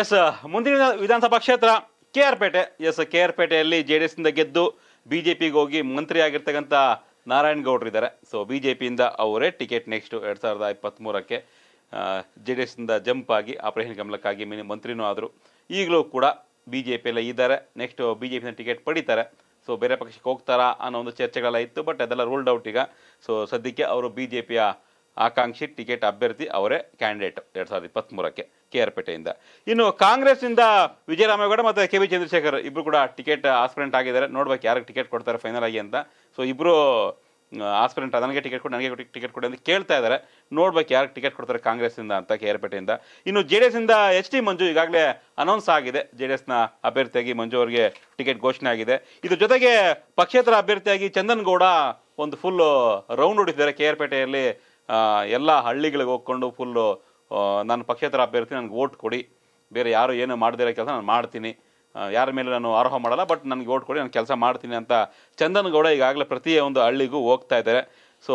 S ಮುಂದಿನ ವಿಧಾನಸಭಾ ಕ್ಷೇತ್ರ K R Pete yes K R ಪೇಟೆಯಲ್ಲಿ ಜೆ ಡಿ ಎಸ್ನಿಂದ ಗೆದ್ದು ಬಿ ಜೆ ಪಿಗೆ ಹೋಗಿ ಮಂತ್ರಿಯಾಗಿರ್ತಕ್ಕಂಥ ನಾರಾಯಣ್ ಗೌಡ್ರು ಇದ್ದಾರೆ ಸೊ ಬಿ ಜೆ ಪಿಯಿಂದ ಅವರೇ ಟಿಕೆಟ್ ನೆಕ್ಸ್ಟು ಎರಡು ಸಾವಿರದ ಇಪ್ಪತ್ತ್ಮೂರಕ್ಕೆ ಜೆ ಡಿ ಎಸ್ನಿಂದ ಜಂಪ್ ಆಗಿ ಆಪರೇಷನ್ ಕಮಲಕ್ಕಾಗಿ ಮಿನಿ ಮಂತ್ರಿನೂ ಆದರು ಈಗಲೂ ಕೂಡ ಬಿ ಜೆ ಎಲ್ಲ ಇದ್ದಾರೆ ನೆಕ್ಸ್ಟು ಬಿ ಜೆ ಪಿಯಿಂದ ಟಿಕೆಟ್ ಪಡೀತಾರೆ ಸೊ ಬೇರೆ ಪಕ್ಷಕ್ಕೆ ಹೋಗ್ತಾರಾ ಅನ್ನೋ ಒಂದು ಚರ್ಚೆಗಳೆಲ್ಲ ಇತ್ತು ಬಟ್ ಅದೆಲ್ಲ ರೂಲ್ಡ್ ಔಟ್ ಈಗ ಸೊ ಸದ್ಯಕ್ಕೆ ಅವರು ಬಿ ಜೆ ಪಿಯ ಆಕಾಂಕ್ಷಿ ಟಿಕೆಟ್ ಅಭ್ಯರ್ಥಿ ಅವರೇ ಕ್ಯಾಂಡಿಡೇಟ್ ಎರಡು ಸಾವಿರದ ಇಪ್ಪತ್ತ್ಮೂರಕ್ಕೆ ಕೆ ಆರ್ ಪೇಟೆಯಿಂದ ಇನ್ನು ಕಾಂಗ್ರೆಸ್ನಿಂದ ವಿಜಯರಾಮೇಗೌಡ ಮತ್ತು ಕೆ ವಿ ಚಂದ್ರಶೇಖರ್ ಇಬ್ಬರು ಕೂಡ ಟಿಕೆಟ್ ಆಸ್ಪಿರೆಂಟ್ ಆಗಿದ್ದಾರೆ ನೋಡ್ಬೇಕು ಯಾರಿಗೆ ಟಿಕೆಟ್ ಕೊಡ್ತಾರೆ ಫೈನಲ್ ಆಗಿ ಅಂತ ಸೊ ಇಬ್ಬರು ಆಸ್ಪಿರೆಂಟ್ ನನಗೆ ಟಿಕೆಟ್ ಕೊಡಿ ನನಗೆ ಟಿಕೆಟ್ ಕೊಡಿ ಅಂತ ಕೇಳ್ತಾ ಇದ್ದಾರೆ ನೋಡ್ಬೇಕು ಯಾರಿಗೆ ಟಿಕೆಟ್ ಕೊಡ್ತಾರೆ ಕಾಂಗ್ರೆಸ್ಸಿಂದ ಅಂತ ಕೆ ಆರ್ ಪೇಟೆಯಿಂದ ಇನ್ನು J D H D Manju ಈಗಾಗಲೇ ಅನೌನ್ಸ್ ಆಗಿದೆ ಜೆ ಡಿ ಎಸ್ನ ಅಭ್ಯರ್ಥಿಯಾಗಿ ಮಂಜು ಅವರಿಗೆ ಟಿಕೆಟ್ ಘೋಷಣೆ ಆಗಿದೆ ಇದ್ರ ಜೊತೆಗೆ ಪಕ್ಷೇತರ ಅಭ್ಯರ್ಥಿಯಾಗಿ ಚಂದನ್ ಗೌಡ ಒಂದು ಫುಲ್ಲು ರೌಂಡ್ ಹೊಡಿತಿದ್ದಾರೆ ಕೆ ಆರ್ ಪೇಟೆಯಲ್ಲಿ ಎಲ್ಲ ಹಳ್ಳಿಗಳಿಗೆ ಹೋಗ್ಕೊಂಡು ಫುಲ್ಲು ನಾನು ಪಕ್ಷೇತರ ಅಭ್ಯರ್ಥಿ ನನಗೆ ಓಟ್ ಕೊಡಿ ಬೇರೆ ಯಾರು ಏನು ಮಾಡದಿರೋ ಕೆಲಸ ನಾನು ಮಾಡ್ತೀನಿ ಯಾರ ಮೇಲೆ ನಾನು ಆರೋಹ ಮಾಡಲ್ಲ ಬಟ್ ನನಗೆ ಓಟ್ ಕೊಡಿ ನಾನು ಕೆಲಸ ಮಾಡ್ತೀನಿ ಅಂತ ಚಂದನಗೌಡ ಈಗಾಗಲೇ ಪ್ರತಿ ಒಂದು ಹಳ್ಳಿಗೂ ಹೋಗ್ತಾ ಇದ್ದಾರೆ ಸೊ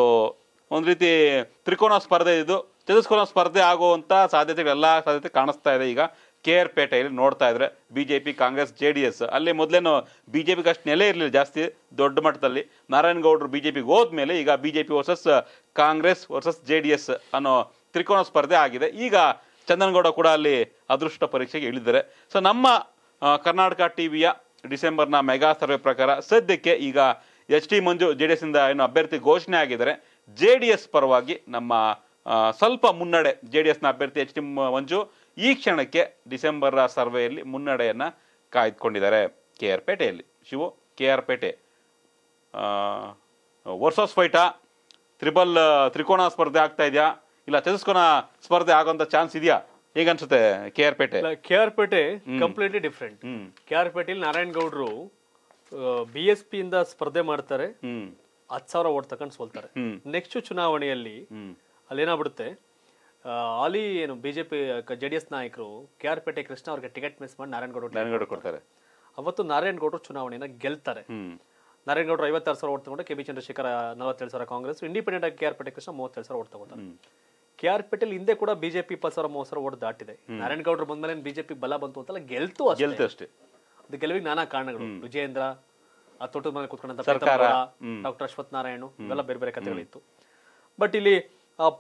ಒಂದು ರೀತಿ ತ್ರಿಕೋನ ಸ್ಪರ್ಧೆ ಇದ್ದು ಚತುಷ್ಕೋನ ಸ್ಪರ್ಧೆ ಆಗುವಂಥ ಸಾಧ್ಯತೆಗಳೆಲ್ಲ ಸಾಧ್ಯತೆ ಕಾಣಿಸ್ತಾ ಇದೆ ಈಗ ಕೆ ಆರ್ ಪೇಟೆಯಲ್ಲಿ ನೋಡ್ತಾ ಇದ್ರೆ B J P Congress J D S ಅಲ್ಲಿ ಮೊದಲೇನು ಬಿ ಜೆ ಪಿಗೆ ಅಷ್ಟು ನೆಲೆ ಇರಲಿಲ್ಲ ಜಾಸ್ತಿ ದೊಡ್ಡ ಮಟ್ಟದಲ್ಲಿ ನಾರಾಯಣಗೌಡರು ಬಿ ಜೆ ಪಿಗೆ ಹೋದ್ಮೇಲೆ ಈಗ B J P versus Congress versus J D S ಅನ್ನೋ ತ್ರಿಕೋನ ಸ್ಪರ್ಧೆ ಆಗಿದೆ ಈಗ ಚಂದನಗೌಡ ಕೂಡ ಅಲ್ಲಿ ಅದೃಷ್ಟ ಪರೀಕ್ಷೆಗೆ ಇಳಿದರೆ ಸೊ ನಮ್ಮ ಕರ್ನಾಟಕ ಟಿ ವಿಯ ಡಿಸೆಂಬರ್ನ ಮೆಗಾ ಸರ್ವೆ ಪ್ರಕಾರ ಸದ್ಯಕ್ಕೆ ಈಗ H T Manju J D S ಇಂದ ಏನು ಅಭ್ಯರ್ಥಿ ಘೋಷಣೆ ಆಗಿದ್ದಾರೆ ಜೆ ಡಿ ಎಸ್ ಪರವಾಗಿ ನಮ್ಮ ಸ್ವಲ್ಪ ಮುನ್ನಡೆ ಜೆ ಡಿ ಎಸ್ನ ಅಭ್ಯರ್ಥಿ ಎಚ್ ಟಿ ಮಂಜು ಈ ಕ್ಷಣಕ್ಕೆ ಡಿಸೆಂಬರ್ ಸರ್ವೆಯಲ್ಲಿ ಮುನ್ನಡೆಯನ್ನ ಕಾಯ್ದುಕೊಂಡಿದ್ದಾರೆ ಕೆ ಆರ್ ಪೇಟೆಯಲ್ಲಿ Shiva K R Pete versus ಫೈಟಾ ತ್ರಿಬಲ್ ತ್ರಿಕೋನ ಸ್ಪರ್ಧೆ ಆಗ್ತಾ ಇದೆಯಾ ಇಲ್ಲ ಚದಸ್ಕೋನ ಸ್ಪರ್ಧೆ ಆಗೋಂಥ ಚಾನ್ಸ್ ಇದೆಯಾ ಈಗ ಅನ್ಸುತ್ತೆ K R Pete K R Pete completely different K R ಪೇಟೆಯಲ್ಲಿ ನಾರಾಯಣ್ ಗೌಡ್ರು ಬಿ ಎಸ್ ಪಿ ಇಂದ ಸ್ಪರ್ಧೆ ಮಾಡ್ತಾರೆ ಹತ್ತು ಸಾವಿರ ಓಟ್ ಸೋಲ್ತಾರೆ ನೆಕ್ಸ್ಟ್ ಚುನಾವಣೆಯಲ್ಲಿ ಅಲ್ಲಿ ಏನಾಗ್ಬಿಡುತ್ತೆ ಆಲಿ ಏನು ಬಿಜೆಪಿ ಜೆ ಡಿ ಎಸ್ ನಾಯಕರು ಕೆ ಆರ್ ಪೇಟೆ ಕೃಷ್ಣ ಅವ್ರಿಗೆ ಟಿಕೆಟ್ ಮಿಸ್ ಮಾಡಿ ನಾರಾಯಣಗೌಡ ನಾರಾಯಣಗೌಡ ಕೊಡ್ತಾರೆ ಅವತ್ತು ನಾರಾಯಣಗೌಡರು ಚುನಾವಣೆಯನ್ನ ಗೆಲ್ತಾರೆ ನಾರಾಯಣಗೌಡರು ಐವತ್ತಾರು ಸಾವಿರ ಓಟ್ ತಗೊಂಡು ಕೆ ಬಿ ಚಂದ್ರಶೇಖರ ನಲವತ್ತೇಳು ಸಾವಿರ ಕಾಂಗ್ರೆಸ್ ಇಂಡಿಪೆಂಡೆಂಟ್ ಆಗಿ ಕೆ ಆರ್ ಪೇಟೆ ಕೃಷ್ಣ ಮೂವತ್ತೇಳು ಸಾವಿರ ಓಟ್ ತಗೋತಾರೆ ಕೆ ಆರ್ ಪೇಟೆಲ್ ಹಿಂದೆ ಕೂಡ ಬಿಜೆಪಿ ಇಪ್ಪತ್ತು ಸಾವಿರ ಮೂವತ್ತು ಸಾವಿರ ಓಟ್ ದಾಟಿದೆ ನಾರಾಯಣಗೌಡರು ಮೇಲೆ ಬಿಜೆಪಿ ಬಲ ಬಂತು ಅಂತಲ್ಲ ಗೆಲ್ತು ಗೆಲ್ತು ಅಷ್ಟೇ ಅದು ಗೆಲುವಿಗೆ ನಾನಾ ಕಾರಣಗಳು ವಿಜೇಂದ್ರ ಆ ತೋಟದ ಮನೆ ಕುತ್ಕೊಂಡಂತ ಡಾಕ್ಟರ್ ಅಶ್ವಥ್ ನಾರಾಯಣ ಇವೆಲ್ಲ ಬೇರೆ ಬೇರೆ ಕಥೆಗಳಿತ್ತು ಬಟ್ ಇಲ್ಲಿ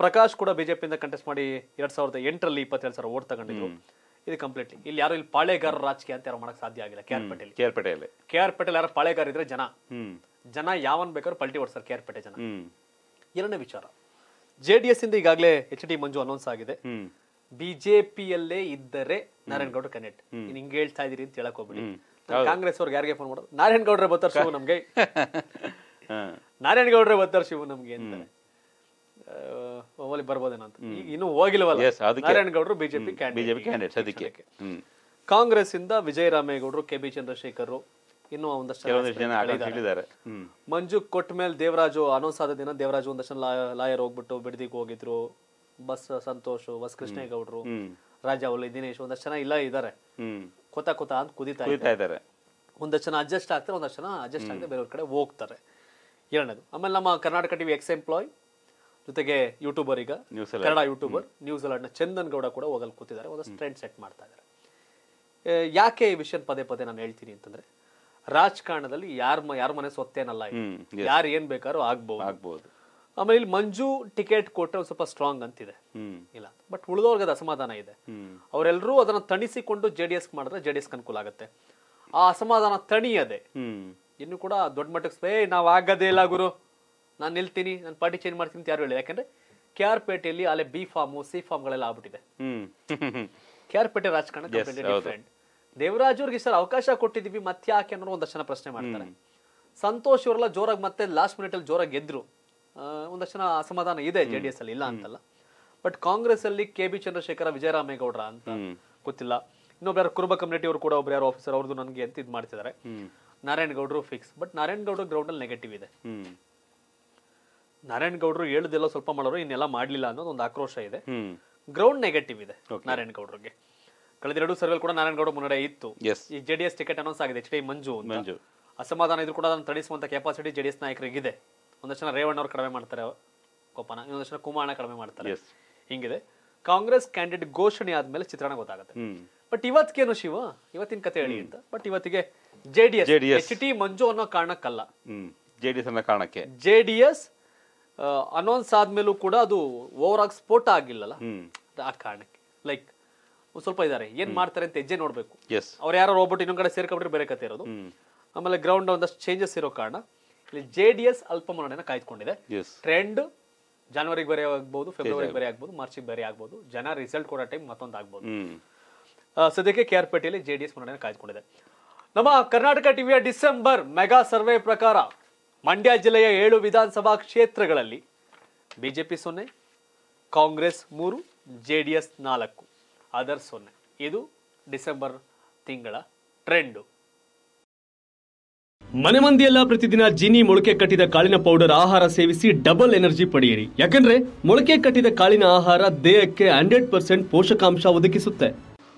ಪ್ರಕಾಶ್ ಕೂಡ ಬಿಜೆಪಿಯಿಂದ ಕಂಟೆಸ್ಟ್ ಮಾಡಿ ಎರಡ್ ಸಾವಿರದ ಎಂಟರಲ್ಲಿ ಇಪ್ಪತ್ತೆರಡು ಸಾವಿರ ಓಟ್ ತಗೊಂಡಿದ್ರು ಇದು ಕಂಪ್ಲೀಟ್ಲಿ ಇಲ್ಲಿ ಯಾರು ಇಲ್ಲಿ ಪಾಳೆಗಾರ ರಾಜಕೀಯ ಅಂತ ಯಾರು ಮಾಡಕ್ ಸಾಧ್ಯ ಆಗಿಲ್ಲ K R Patel K R Patel K R Patel ಯಾರು ಪಾಳೆಗಾರ ಇದ್ರೆ ಜನ ಜನ ಯಾವನ್ ಬೇಕಾದ್ರೂ ಪಲ್ಟಿ ಓಡಿಸ್ತಾರೆ ಕೆ ಆರ್ ಪೇಟೆ ಜನ ಎರಡನೇ ವಿಚಾರ ಜೆ ಡಿ ಎಸ್ ಇಂದ ಈಗಾಗಲೇ ಎಚ್ ಡಿ ಮಂಜು ಅನೌನ್ಸ್ ಆಗಿದೆ ಬಿಜೆಪಿಯಲ್ಲೇ ಇದ್ದರೆ ನಾರಾಯಣ ಗೌಡ್ರ ಕನೆಕ್ಟ್ ಹಿಂಗೆ ಹೇಳ್ತಾ ಇದೀರಿ ಅಂತ ಹೇಳಕ್ ಹೋಗ್ಬಿಡಿ ಕಾಂಗ್ರೆಸ್ ಅವ್ರಿಗೆ ಯಾರಿಗೆ ಫೋನ್ ಮಾಡೋದು ನಾರಾಯಣ ಗೌಡ್ರೆ ಬರ್ತಾರೆ ಶಿವ ನಮ್ಗೆ ನಾರಾಯಣ ಗೌಡ್ರೆ ಬರ್ತಾರೆ ಶಿವ ನಮ್ಗೆ ಅಂತ ಒಮ್ಮಲ್ಲಿ ಬರ್ಬೋದೇನೋ ಅಂತ ಇನ್ನು ಹೋಗಿಲ್ವಲ್ಲ ಬಿಜೆಪಿ ಬಿಜೆಪಿ ಕ್ಯಾಂಡಿಡೇಟ್ ಅದಕ್ಕೆ ಕಾಂಗ್ರೆಸ್ ಇಂದ ವಿಜಯರಾಮೇಗೌಡರು ಕೆ ಬಿ ಚಂದ್ರಶೇಖರ್ ಇನ್ನು ಒಂದಷ್ಟು ಮಂಜು ಕೊಟ್ಟ ಮೇಲೆ ದೇವರಾಜು ಅನೌನ್ಸ್ ಆದ ದಿನ ದೇವರಾಜು ಒಂದಷ್ಟು ಲಾಯರ್ ಹೋಗ್ಬಿಟ್ಟು ಬಿಡದಿಗೆ ಹೋಗಿದ್ರು ಬಸ್ ಸಂತೋಷ್ ಬಸ್ ಕೃಷ್ಣೇಗೌಡರು ಅವಲಿ ದಿನೇಶ್ ಒಂದಷ್ಟು ಜನ ಇಲ್ಲ ಇದಾರೆ ಕೊತ ಕೊತ ಅಂತ ಕುದಿತಾ ಇದ್ದಾರೆ ಒಂದಷ್ಟು ಜನ ಅಡ್ಜಸ್ಟ್ ಆಗ್ತಾರೆ ಒಂದಷ್ಟು ಜನ ಅಡ್ಜಸ್ಟ್ ಆಗದೆ ಬೇರೆ ಕಡೆ ಹೋಗ್ತಾರೆ ಎರಡನೇದು ಆಮೇಲೆ ನಮ್ಮ ಕರ್ನಾಟಕ ಟಿವಿ ಎಕ್ಸ್ ಎಂಪ್ಲಾಯ್ ಜೊತೆಗೆ ಯೂಟ್ಯೂಬರ್ ಈಗ ಕನ್ನಡ ಯೂಟ್ಯೂಬರ್ ನ ಚಂದನ್ ಗೌಡ ಕೂಡ ಹೋಗಲ್ ಕೂತಿದ್ದಾರೆ ಒಂದಷ್ಟು ಟ್ರೆಂಡ್ ಸೆಟ್ ಮಾಡ್ತಾ ಇದ್ದಾರೆ ಯಾಕೆ ಈ ವಿಷಯ ಪದೇ ಪದೇ ನಾನು ಹೇಳ್ತೀನಿ ಅಂತಂದ್ರೆ ರಾಜಕಾರಣದಲ್ಲಿ ಯಾರ ಯಾರ ಮನೆ ಸೊತ್ತೇನಲ್ಲ ಯಾರು ಏನ್ ಬೇಕಾದ್ರೂ ಆಗ್ಬಹುದು ಆಗ್ಬಹುದು ಆಮೇಲೆ ಇಲ್ಲಿ ಮಂಜು ಟಿಕೆಟ್ ಕೊಟ್ಟರೆ ಸ್ವಲ್ಪ ಸ್ಟ್ರಾಂಗ್ ಅಂತಿದೆ ಇಲ್ಲ ಬಟ್ ಉಳಿದವ್ರಿಗೆ ಅದು ಅಸಮಾಧಾನ ಇದೆ ಅವರೆಲ್ಲರೂ ಅದನ್ನ ತಣಿಸಿಕೊಂಡು ಜೆ ಡಿ ಎಸ್ ಮಾಡಿದ್ರೆ ಜೆ ಡಿ ಎಸ್ ಅನುಕೂಲ ಆಗುತ್ತೆ ಆ ಅಸಮಾಧಾನ ತಣಿಯದೆ ಇನ್ನು ಕೂಡ ದೊಡ್ಡ ಮಟ್ಟಕ್ಕೆ ಏ ನಾವ್ ಆಗದೇ ಇಲ್ಲ ಗುರು ನಾನು ನಿಲ್ತೀನಿ ನಾನು ಪಾರ್ಟಿ ಚೇಂಜ್ ಮಾಡ್ತೀನಿ ಅಂತ ಯಾರು ಹೇಳಿ ಯಾಕಂದ್ರೆ ಕೆ ಆರ್ ಪೇಟೆಯಲ್ಲಿ ಅಲ್ಲೇ ಬಿ ಫಾರ್ಮು ಸಿ ಗಳೆಲ್ಲ ಆಗ್ಬಿಟ್ಟಿದೆ ಕೆ ಆರ್ ಪೇಟೆ ರಾಜಕಾರಣ ಡಿಫ್ರೆಂಟ್ ದೇವರಾಜ್ ಅವ್ರಿಗೆ ಸರ್ ಅವಕಾಶ ಕೊಟ್ಟಿದ್ದೀವಿ ಮತ್ತೆ ಯಾಕೆ ಅನ್ನೋ ಒಂದಷ್ಟು ಜನ ಪ್ರಶ್ನೆ ಮಾಡ್ತಾರೆ ಸಂತೋಷ್ ಇವರೆಲ್ಲ ಜೋರಾಗಿ ಮತ್ತೆ ಲಾಸ್ಟ್ ಮಿನಿಟ್ ಅಲ್ಲಿ ಜೋರಾಗಿ ಗೆದ್ರು ಒಂದಷ್ಟು ಜನ ಅಸಮಾಧಾನ ಇದೆ ಜೆ ಡಿ ಎಸ್ ಅಲ್ಲಿ ಇಲ್ಲ ಅಂತಲ್ಲ ಬಟ್ ಕಾಂಗ್ರೆಸ್ ಅಲ್ಲಿ ಕೆ ಬಿ ಚಂದ್ರಶೇಖರ ವಿಜಯರಾಮೇಗೌಡ ಅಂತ ಗೊತ್ತಿಲ್ಲ ಇನ್ನೊಬ್ಬರ ಯಾರು ಕುರುಬ ಕಮ್ಯುನಿಟಿ ಅವರು ಕೂಡ ಒಬ್ರು ಯಾರು ಆಫೀಸರ್ ಅವ್ರದ್ದು ನನಗೆ ಅಂತ ಇದು ಮಾಡ್ತಿದ್ದಾರೆ ಗೌಡ್ರು ಫಿಕ್ಸ್ ಬಟ್ ಗೌಡ್ರು ಗ್ರೌಂಡ್ ಅಲ್ಲಿ ನೆಗೆಟಿವ್ ಇದೆ ನಾರಾಯಣಗೌಡರು ಏಳದೆಲ್ಲ ಸ್ವಲ್ಪ ಮಾಡರೋ ಇನ್ನೆಲ್ಲ ಮಾಡಲಿಲ್ಲ ಅನ್ನೋ ಒಂದು ಆಕ್ರೋಶ ಇದೆ. হুম. ಗ್ರೌಂಡ್ 네ಗಟಿವ್ ಇದೆ ನಾರಾಯಣಗೌಡರಿಗೆ. ಕರೆ ಎರಡು ಸರ್ವೆಲ್ ಕೂಡ ನಾರಾಯಣಗೌಡ ಮುನ್ನಡೆ ಇತ್ತು. ಎಸ್ ಈ ಜೆಡಿಎಸ್ ಟಿಕೆಟ್ ಅನೌನ್ಸ್ ಆಗಿದೆ ಹೆಚ್ ಟಿ ಮಂಜು ಅಂತ. ಮಂಜು ಅಸಮಾಧಾನ ಇದ್ರು ಕೂಡ ಅದನ್ನ ತಡಿಸೋಂತ ಕೆಪಾಸಿಟಿ ಜೆಡಿಎಸ್ ನಾಯಕರಿಗೆ ಇದೆ. ಒಂದಿಷ್ಟು ರೇವಣ್ಣ ಅವರು ಕ್ರಮೆ ಮಾಡ್ತಾರೆ. ಕೋಪನ ಇನ್ನೊಂದಿಷ್ಟು ಕುಮಾರ್ ಅವರು ಕ್ರಮೆ ಮಾಡ್ತಾರೆ. ಎಸ್ ಹೀง ಇದೆ. ಕಾಂಗ್ರೆಸ್ ಕ್ಯಾಂಡಿಡೇಟ್ ಘೋಷಣೆ ಆದ್ಮೇಲೆ ಚಿತ್ರಣ ಗೊತ್ತಾಗುತ್ತೆ. ಬಟ್ ಇವತ್ತಿಗೆ ಏನು ಶಿವ ಇವತ್ತಿನ ಕಥೆ ಏನು ಅಂತ ಬಟ್ ಇವತ್ತಿಗೆ JDS JDS H T Manju ಅನ್ನೋ ಕಾರಣಕ ಅಲ್ಲ. হুম. ಜೆಡಿಎಸ್ ಅನ್ನೋ ಕಾರಣಕ್ಕೆ. ಜೆಡಿಎಸ್ ಅನೌನ್ಸ್ ಆದ್ಮೇಲೂ ಕೂಡ ಅದು ಓವರ್ ಆಗಿ ಸ್ಫೋಟ ಆಗಿಲ್ಲಲ್ಲ ಆ ಕಾರಣಕ್ಕೆ ಲೈಕ್ ಸ್ವಲ್ಪ ಇದಾರೆ ಏನ್ ಮಾಡ್ತಾರೆ ಅಂತ ಹೆಜ್ಜೆ ನೋಡ್ಬೇಕು ಅವ್ರ ಯಾರೋ ರೋಬೋಟ್ ಇನ್ನೊಂದ್ ಕಡೆ ಸೇರ್ಕೊಂಡ್ರೆ ಬೇರೆ ಕತೆ ಇರೋದು ಆಮೇಲೆ ಗ್ರೌಂಡ್ ಒಂದಷ್ಟು ಚೇಂಜಸ್ ಇರೋ ಕಾರಣ ಇಲ್ಲಿ ಜೆ ಡಿ ಎಸ್ ಅಲ್ಪ ಮುನ್ನಡೆನ ಕಾಯ್ದುಕೊಂಡಿದೆ ಟ್ರೆಂಡ್ ಜನವರಿಗೆ ಬೇರೆ ಆಗ್ಬಹುದು ಫೆಬ್ರವರಿ ಬೇರೆ ಆಗ್ಬಹುದು ಮಾರ್ಚಿಗೆ ಬೇರೆ ಆಗ್ಬಹುದು ಜನ ರಿಸಲ್ಟ್ ಕೊಡೋ ಟೈಮ್ ಮತ್ತೊಂದು ಆಗ್ಬಹುದು ಸದ್ಯಕ್ಕೆ ಕೆ ಆರ್ ಪೇಟೆಯಲ್ಲಿ ಜೆ ಡಿ ಎಸ್ ಕಾಯ್ದುಕೊಂಡಿದೆ ನಮ್ಮ ಕರ್ನಾಟಕ ಟಿವಿಯ ಡಿಸೆಂಬರ್ ಮೆಗಾ ಸರ್ವೆ ಪ್ರಕಾರ ಮಂಡ್ಯ ಜಿಲ್ಲೆಯ ಏಳು ವಿಧಾನಸಭಾ ಕ್ಷೇತ್ರಗಳಲ್ಲಿ ಬಿಜೆಪಿ ಸೊನ್ನೆ ಕಾಂಗ್ರೆಸ್ ಮೂರು ಜೆ ಡಿ ಎಸ್ ನಾಲ್ಕು ಅದರ್ ಸೊನ್ನೆ ಇದು ಡಿಸೆಂಬರ್ ತಿಂಗಳ ಟ್ರೆಂಡು ಮನೆ ಮಂದಿಯೆಲ್ಲ ಪ್ರತಿದಿನ ಜಿನಿ ಮೊಳಕೆ ಕಟ್ಟಿದ ಕಾಳಿನ ಪೌಡರ್ ಆಹಾರ ಸೇವಿಸಿ ಡಬಲ್ ಎನರ್ಜಿ ಪಡೆಯಿರಿ ಯಾಕಂದ್ರೆ ಮೊಳಕೆ ಕಟ್ಟಿದ ಕಾಳಿನ ಆಹಾರ ದೇಹಕ್ಕೆ ಹಂಡ್ರೆಡ್ ಪರ್ಸೆಂಟ್ ಪೋಷಕಾಂಶ ಒದಗಿಸುತ್ತೆ